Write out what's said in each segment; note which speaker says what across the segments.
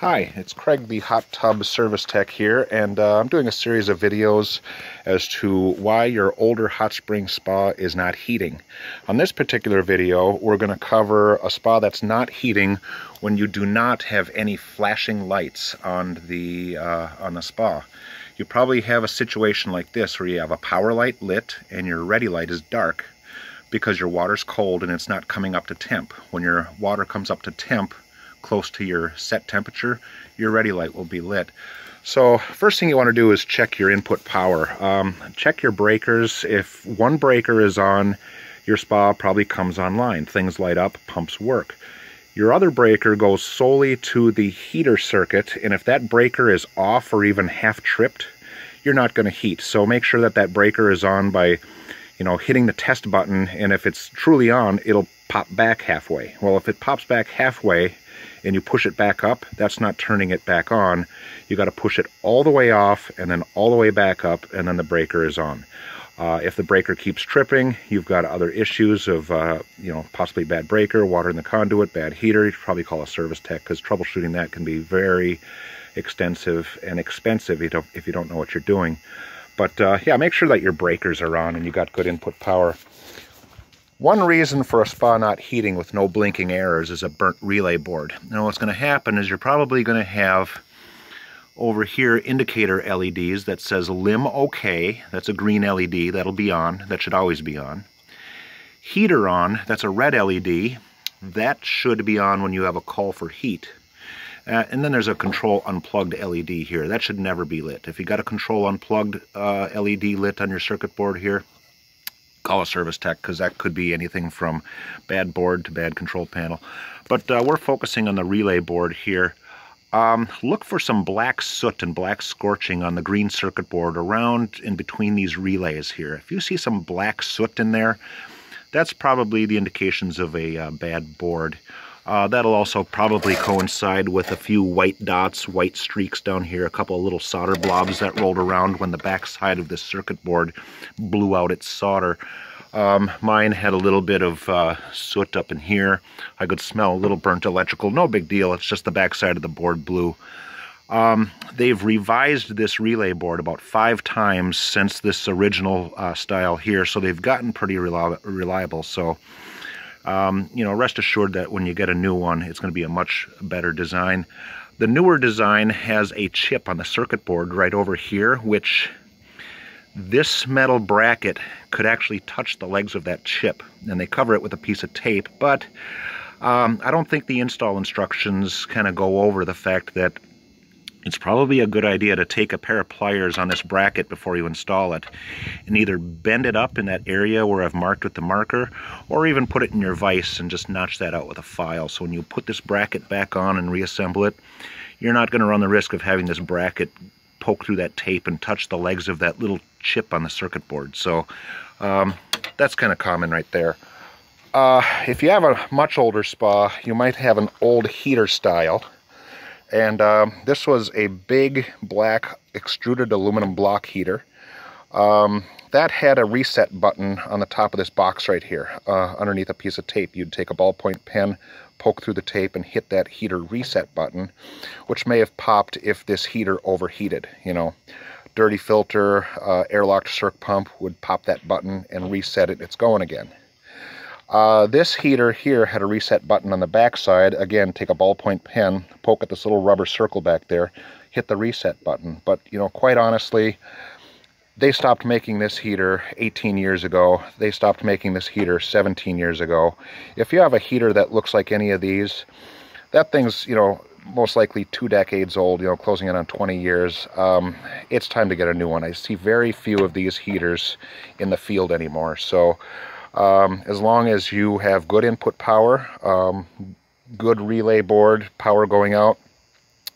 Speaker 1: Hi, it's Craig the Hot Tub Service Tech here, and uh, I'm doing a series of videos as to why your older hot spring spa is not heating. On this particular video, we're going to cover a spa that's not heating when you do not have any flashing lights on the, uh, on the spa. You probably have a situation like this where you have a power light lit and your ready light is dark because your water's cold and it's not coming up to temp. When your water comes up to temp, close to your set temperature, your ready light will be lit. So first thing you want to do is check your input power. Um, check your breakers. If one breaker is on, your spa probably comes online. Things light up, pumps work. Your other breaker goes solely to the heater circuit, and if that breaker is off or even half tripped, you're not going to heat. So make sure that that breaker is on by, you know, hitting the test button, and if it's truly on, it'll pop back halfway. Well, if it pops back halfway and you push it back up, that's not turning it back on. You got to push it all the way off and then all the way back up and then the breaker is on. Uh, if the breaker keeps tripping, you've got other issues of, uh, you know, possibly bad breaker, water in the conduit, bad heater. You should probably call a service tech because troubleshooting that can be very extensive and expensive if you don't know what you're doing. But uh, yeah, make sure that your breakers are on and you got good input power. One reason for a spa not heating with no blinking errors is a burnt relay board. Now what's going to happen is you're probably going to have over here indicator LEDs that says lim OK, that's a green LED, that'll be on, that should always be on. Heater on, that's a red LED, that should be on when you have a call for heat. Uh, and then there's a control unplugged LED here. That should never be lit. If you got a control unplugged uh, LED lit on your circuit board here, call a service tech because that could be anything from bad board to bad control panel. But uh, we're focusing on the relay board here. Um, look for some black soot and black scorching on the green circuit board around in between these relays here. If you see some black soot in there, that's probably the indications of a uh, bad board. Uh, that'll also probably coincide with a few white dots, white streaks down here, a couple of little solder blobs that rolled around when the backside of the circuit board blew out its solder. Um, mine had a little bit of uh, soot up in here. I could smell a little burnt electrical. No big deal. It's just the backside of the board blew. Um, they've revised this relay board about five times since this original uh, style here, so they've gotten pretty reliable. So um, you know, rest assured that when you get a new one, it's going to be a much better design. The newer design has a chip on the circuit board right over here, which this metal bracket could actually touch the legs of that chip, and they cover it with a piece of tape, but um, I don't think the install instructions kind of go over the fact that it's probably a good idea to take a pair of pliers on this bracket before you install it and either bend it up in that area where I've marked with the marker or even put it in your vise and just notch that out with a file so when you put this bracket back on and reassemble it you're not going to run the risk of having this bracket poke through that tape and touch the legs of that little chip on the circuit board so um, that's kind of common right there uh, if you have a much older spa you might have an old heater style and um, this was a big black extruded aluminum block heater. Um, that had a reset button on the top of this box right here, uh, underneath a piece of tape. You'd take a ballpoint pen, poke through the tape, and hit that heater reset button, which may have popped if this heater overheated, you know. Dirty filter, uh, airlocked circ pump would pop that button and reset it. It's going again. Uh, this heater here had a reset button on the back side. Again, take a ballpoint pen, poke at this little rubber circle back there, hit the reset button. But, you know, quite honestly, they stopped making this heater 18 years ago. They stopped making this heater 17 years ago. If you have a heater that looks like any of these, that thing's, you know, most likely two decades old, you know, closing in on 20 years. Um, it's time to get a new one. I see very few of these heaters in the field anymore. So um, as long as you have good input power, um, good relay board, power going out,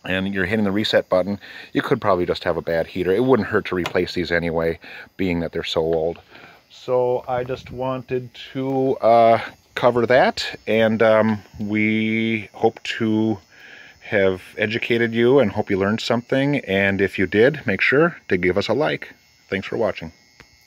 Speaker 1: and you're hitting the reset button, you could probably just have a bad heater. It wouldn't hurt to replace these anyway, being that they're so old. So I just wanted to uh, cover that, and um, we hope to have educated you and hope you learned something. And if you did, make sure to give us a like. Thanks for watching.